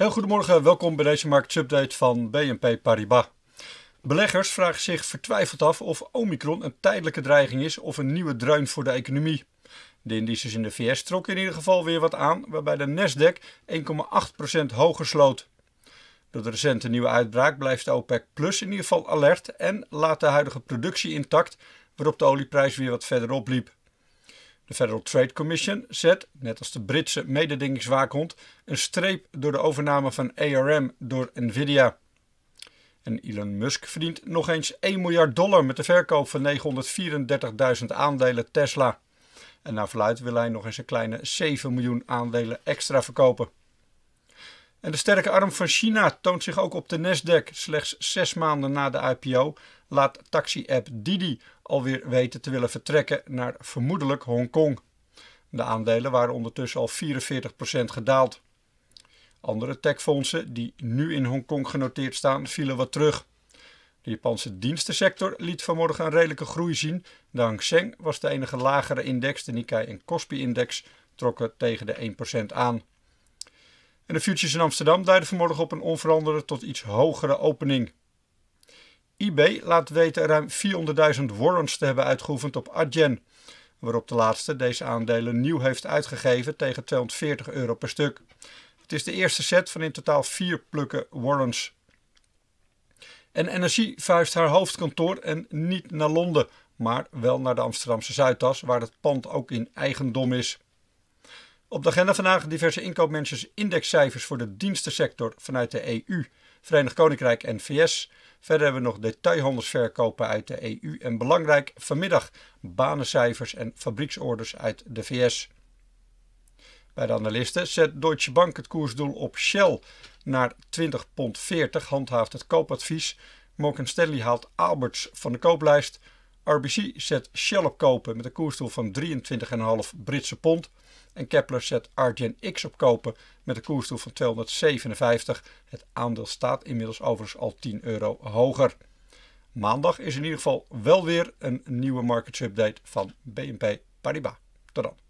Heel goedemorgen, welkom bij deze marktupdate van BNP Paribas. Beleggers vragen zich vertwijfeld af of Omicron een tijdelijke dreiging is of een nieuwe dreun voor de economie. De indices in de VS trokken in ieder geval weer wat aan, waarbij de Nasdaq 1,8% hoger sloot. Door de recente nieuwe uitbraak blijft de OPEC Plus in ieder geval alert en laat de huidige productie intact, waarop de olieprijs weer wat verder opliep. De Federal Trade Commission zet, net als de Britse mededingingswaakhond, een streep door de overname van ARM door Nvidia. En Elon Musk verdient nog eens 1 miljard dollar met de verkoop van 934.000 aandelen Tesla. En naar verluidt wil hij nog eens een kleine 7 miljoen aandelen extra verkopen. En de sterke arm van China toont zich ook op de Nasdaq slechts 6 maanden na de IPO laat taxi-app Didi alweer weten te willen vertrekken naar vermoedelijk Hongkong. De aandelen waren ondertussen al 44% gedaald. Andere techfondsen die nu in Hongkong genoteerd staan, vielen wat terug. De Japanse dienstensector liet vanmorgen een redelijke groei zien. De Seng was de enige lagere index, de Nikkei en Kospi-index trokken tegen de 1% aan. En de futures in Amsterdam duiden vanmorgen op een onveranderde tot iets hogere opening eBay laat weten ruim 400.000 warrants te hebben uitgeoefend op Adyen, waarop de laatste deze aandelen nieuw heeft uitgegeven tegen 240 euro per stuk. Het is de eerste set van in totaal vier plukken warrants. En Energie vuist haar hoofdkantoor en niet naar Londen, maar wel naar de Amsterdamse Zuidas, waar het pand ook in eigendom is. Op de agenda vandaag diverse inkoopmanagers indexcijfers voor de dienstensector vanuit de EU, Verenigd Koninkrijk en VS. Verder hebben we nog detailhandelsverkopen uit de EU en belangrijk vanmiddag banencijfers en fabrieksorders uit de VS. Bij de analisten zet Deutsche Bank het koersdoel op Shell naar 20,40 pond, handhaaft het koopadvies. Morgan Stanley haalt Alberts van de kooplijst. RBC zet Shell op kopen met een koersdoel van 23,5 Britse pond. En Kepler zet Argen X op kopen met een koersdoel van 257. Het aandeel staat inmiddels overigens al 10 euro hoger. Maandag is in ieder geval wel weer een nieuwe markets update van BNP Paribas. Tot dan.